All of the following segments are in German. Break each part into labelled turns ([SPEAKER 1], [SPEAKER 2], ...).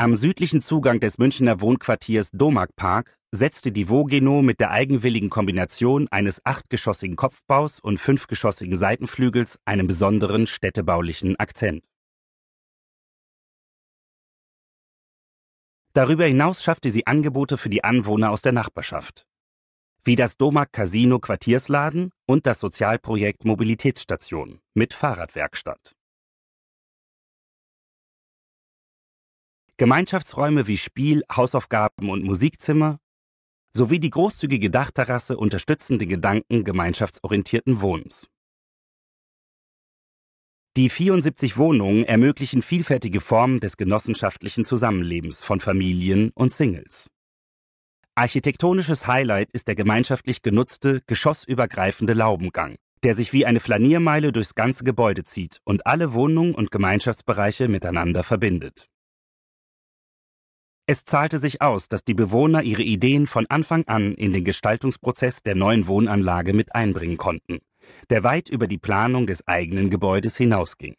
[SPEAKER 1] Am südlichen Zugang des Münchner Wohnquartiers Domag park setzte die Vogeno mit der eigenwilligen Kombination eines achtgeschossigen Kopfbaus und fünfgeschossigen Seitenflügels einen besonderen städtebaulichen Akzent. Darüber hinaus schaffte sie Angebote für die Anwohner aus der Nachbarschaft, wie das Domag Casino Quartiersladen und das Sozialprojekt Mobilitätsstation
[SPEAKER 2] mit Fahrradwerkstatt.
[SPEAKER 1] Gemeinschaftsräume wie Spiel, Hausaufgaben und Musikzimmer sowie die großzügige Dachterrasse unterstützen den Gedanken gemeinschaftsorientierten Wohnens. Die 74 Wohnungen ermöglichen vielfältige Formen des genossenschaftlichen Zusammenlebens von Familien und Singles. Architektonisches Highlight ist der gemeinschaftlich genutzte, geschossübergreifende Laubengang, der sich wie eine Flaniermeile durchs ganze Gebäude zieht und alle Wohnungen und Gemeinschaftsbereiche miteinander verbindet. Es zahlte sich aus, dass die Bewohner ihre Ideen von Anfang an in den Gestaltungsprozess der neuen Wohnanlage mit einbringen konnten, der weit über die Planung des eigenen Gebäudes hinausging.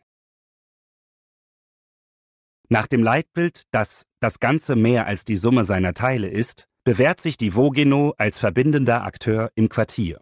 [SPEAKER 1] Nach dem Leitbild, dass das Ganze mehr als die Summe seiner Teile ist, bewährt sich die Wogeno als verbindender
[SPEAKER 2] Akteur im Quartier.